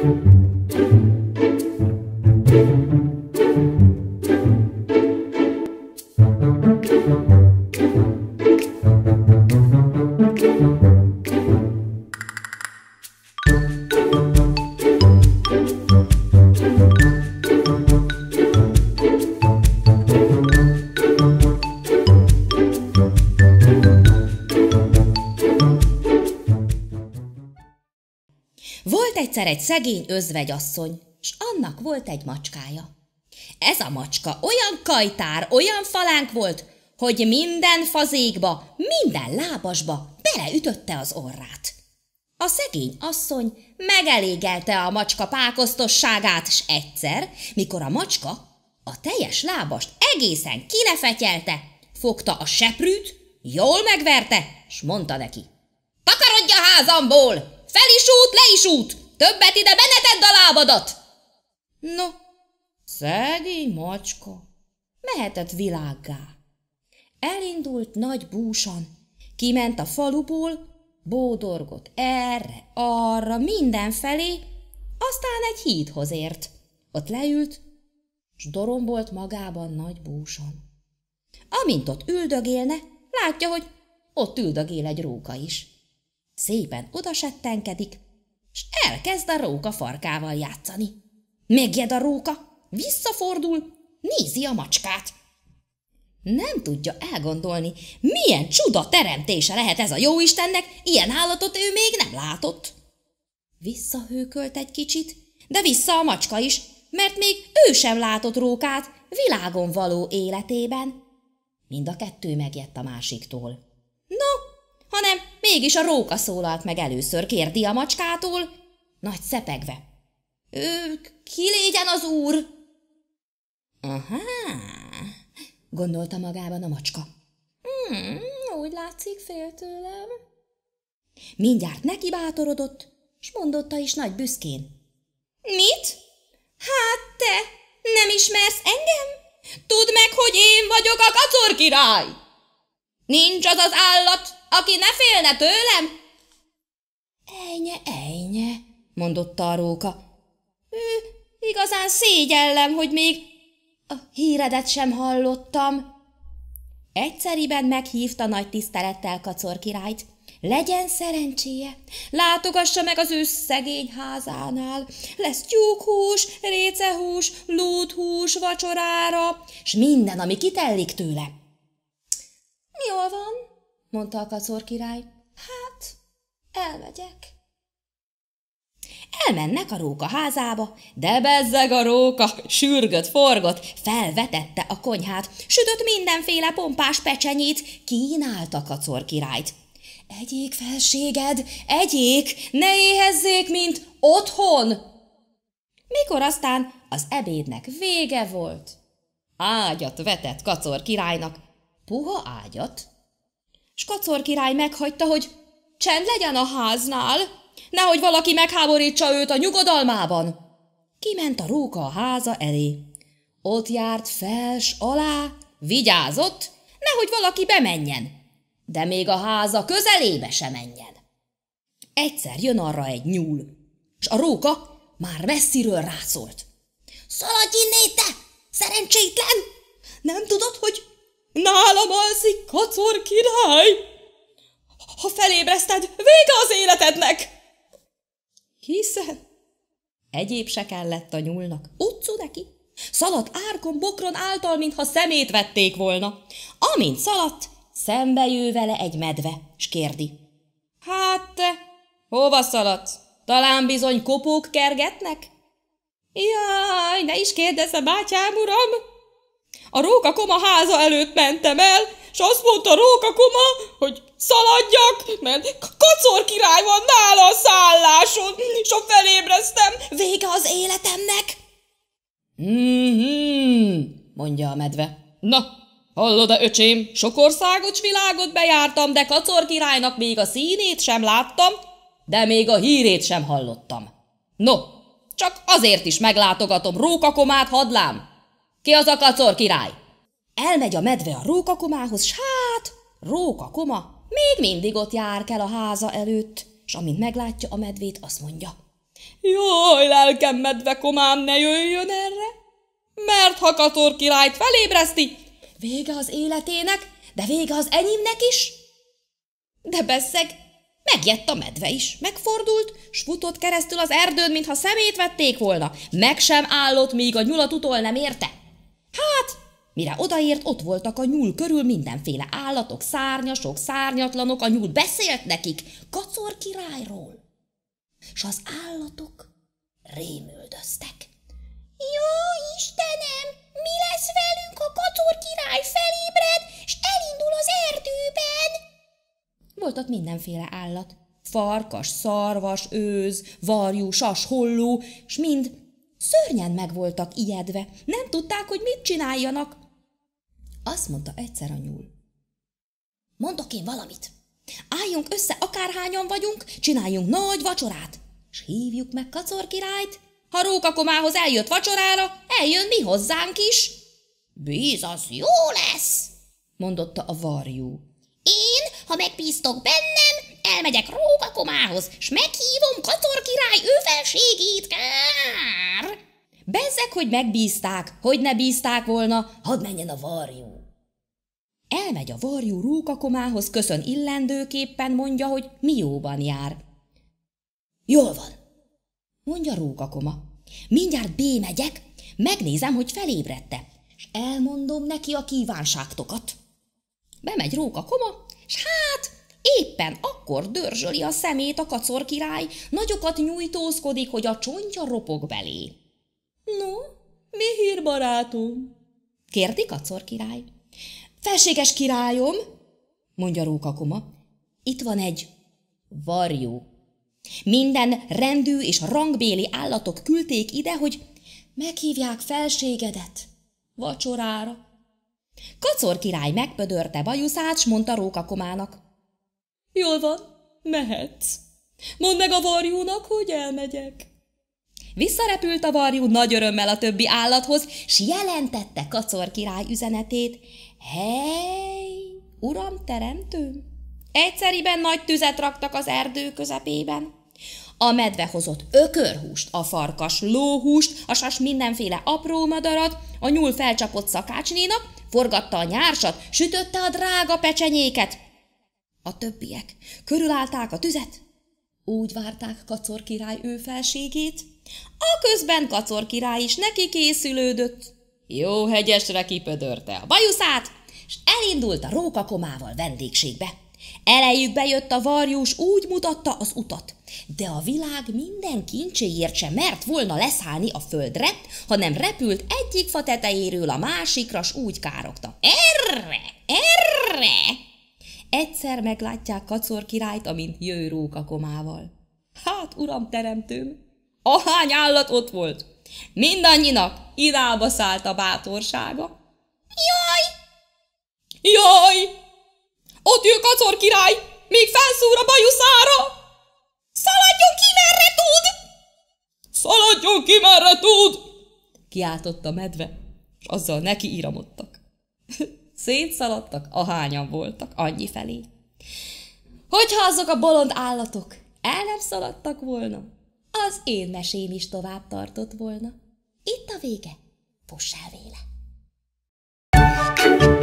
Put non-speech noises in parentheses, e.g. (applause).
Thank you. Egyszer egy szegény özvegyasszony, s annak volt egy macskája. Ez a macska olyan kajtár, olyan falánk volt, hogy minden fazékba, minden lábasba beleütötte az orrát. A szegény asszony megelégelte a macska pákosztosságát, s egyszer, mikor a macska a teljes lábast egészen kilefetyelte, fogta a seprűt, jól megverte, s mondta neki. Takarodj a házamból! Fel is út, le is út! Többet ide, beneted a lábadat! No, szegény macska, mehetett világgá. Elindult nagy búsan, kiment a faluból, bódorgott erre, arra, mindenfelé, aztán egy hídhoz ért. Ott leült, s dorombolt magában nagy búsan. Amint ott üldögélne, látja, hogy ott üldögél egy róka is. Szépen odasettenkedik, és elkezd a róka farkával játszani. Megjed a róka, visszafordul, nézi a macskát. Nem tudja elgondolni, milyen csuda teremtése lehet ez a jóistennek, ilyen állatot ő még nem látott. Visszahőkölt egy kicsit, de vissza a macska is, mert még ő sem látott rókát világon való életében. Mind a kettő megjett a másiktól. No, hanem Mégis a róka szólalt meg először, kérdi a macskától, nagy szepegve. Ő, ki légyen az úr? Aha, gondolta magában a macska. Hmm, úgy látszik, fél tőlem. Mindjárt neki bátorodott, s mondotta is nagy büszkén. Mit? Hát te nem ismersz engem? Tudd meg, hogy én vagyok a kacor király! Nincs az az állat, aki ne félne tőlem? Ejnye, ejnye, mondotta a róka. Ő, igazán szégyellem, hogy még a híredet sem hallottam. Egyszeriben meghívta nagy tisztelettel kacor királyt. Legyen szerencséje, látogassa meg az ő szegény házánál. Lesz tyúkhús, récehús, lúthús vacsorára, s minden, ami kitellik tőle mondta a kacor király. Hát, elmegyek. Elmennek a róka házába, de bezzeg a róka, sürgött, forgott, felvetette a konyhát, sütött mindenféle pompás pecsenyét, kínálta kacor királyt. Egyék felséged, egyék, ne éhezzék, mint otthon! Mikor aztán az ebédnek vége volt, ágyat vetett kacor királynak, puha ágyat, s kacor király meghagyta, hogy csend legyen a háznál, nehogy valaki megháborítsa őt a nyugodalmában. Kiment a róka a háza elé. Ott járt fels alá, vigyázott, nehogy valaki bemenjen, de még a háza közelébe se menjen. Egyszer jön arra egy nyúl, és a róka már messziről rászólt. Szaladj innét, te! Szerencsétlen! Nem tudod, hogy Nálam alszik kacor király! Ha felébreszted, vége az életednek! Hiszen egyéb se kellett a nyúlnak. Utcu neki. Szaladt árkon bokron által, mintha szemét vették volna. Amint szaladt, szembe jő vele egy medve, s kérdi. Hát te, hova szaladt? Talán bizony kopók kergetnek? Jaj, ne is kérdezze, bátyám uram! A róka koma háza előtt mentem el, és azt mondta róka koma, hogy szaladjak, mert kacor király van nála a szálláson, és a felébreztem, vége az életemnek. Mhm, mondja a medve. Na, hallod-e, öcsém, sok országot, világot bejártam, de kacor királynak még a színét sem láttam, de még a hírét sem hallottam. No, csak azért is meglátogatom rókakomát, hadlám, ki az a kacor király? Elmegy a medve a rókakomához, s hát, rókakoma még mindig ott jár kell a háza előtt, és amint meglátja a medvét, azt mondja. Jaj, lelkem medve komám, ne jöjjön erre, mert ha kacor királyt felébreszti, vége az életének, de vége az enyémnek is. De beszeg, megjett a medve is, megfordult, s futott keresztül az erdőn, mintha szemét vették volna, meg sem állott, míg a nyulat utol nem érte. Hát, mire odaért, ott voltak a nyúl körül mindenféle állatok, szárnyasok, szárnyatlanok, a nyúl beszélt nekik, kacor királyról. És az állatok rémüldöztek. Jó Istenem, mi lesz velünk, a kacor király felébred, és elindul az erdőben? Voltak mindenféle állat, farkas, szarvas, őz, varjú, sas, holló, s mind Szörnyen meg voltak ijedve, nem tudták, hogy mit csináljanak. Azt mondta egyszer a nyúl. Mondok én valamit. Álljunk össze, akárhányan vagyunk, csináljunk nagy vacsorát, és hívjuk meg kacor királyt. Ha rókakomához eljött vacsorára, eljön mi hozzánk is. az jó lesz, mondotta a varjú. Én, ha megbíztok bennem, elmegyek rókakomához, komához, s meghívom Kator király őfelségét, kár! Bezzek, hogy megbízták, hogy ne bízták volna, hadd menjen a varjú. Elmegy a varjú rókakomához, köszön illendőképpen, mondja, hogy mi jóban jár. Jól van, mondja rókakoma. Mindjárt bémegyek, megnézem, hogy felébredte, és elmondom neki a kívánságtokat. Bemegy Róka Koma, és hát éppen akkor dörzsöli a szemét a kacor király, nagyokat nyújtózkodik, hogy a csontja ropog belé. No, mi hír, barátom? kérdi kacor király. Felséges királyom, mondja Róka Koma, itt van egy varjú. Minden rendű és rangbéli állatok küldték ide, hogy meghívják felségedet vacsorára. Kacor király megpödörte bajuszát, s mondta komának. Jól van, mehetsz. Mondd meg a varjúnak, hogy elmegyek. Visszarepült a varjú nagy örömmel a többi állathoz, s jelentette Kacor király üzenetét. Hely, uram teremtőm! Egyszeriben nagy tüzet raktak az erdő közepében. A medve hozott ökörhúst, a farkas lóhúst, a sas mindenféle apró madarat, a nyúl felcsapott szakácsnénak, forgatta a nyársat, sütötte a drága pecsenyéket. A többiek körülállták a tüzet, úgy várták Kacor király ő felségét, a közben Kacor király is neki készülődött. Jó hegyesre kipödörte a bajuszát, és elindult a rókakomával vendégségbe. Elejükbe jött a varjús, úgy mutatta az utat. De a világ minden kincséért se mert volna leszállni a földre, hanem repült egyik fa tetejéről a másikra, s úgy károgta. Erre! Erre! Egyszer meglátják kacor királyt, amint jő róka komával. Hát, uram teremtőm, ahány állat ott volt! Mindannyinak idába szállt a bátorsága. Jaj! Jaj! Ott jön kacor király, még felszúr a bajuszára! Szaladjon ki, merre tud! Kiáltotta medve, és azzal neki iramodtak. (laughs) Szétszaladtak, ahányan voltak, annyi felé. Hogyha azok a bolond állatok el nem szaladtak volna, az én mesém is tovább tartott volna. Itt a vége. Fuss el véle! thank you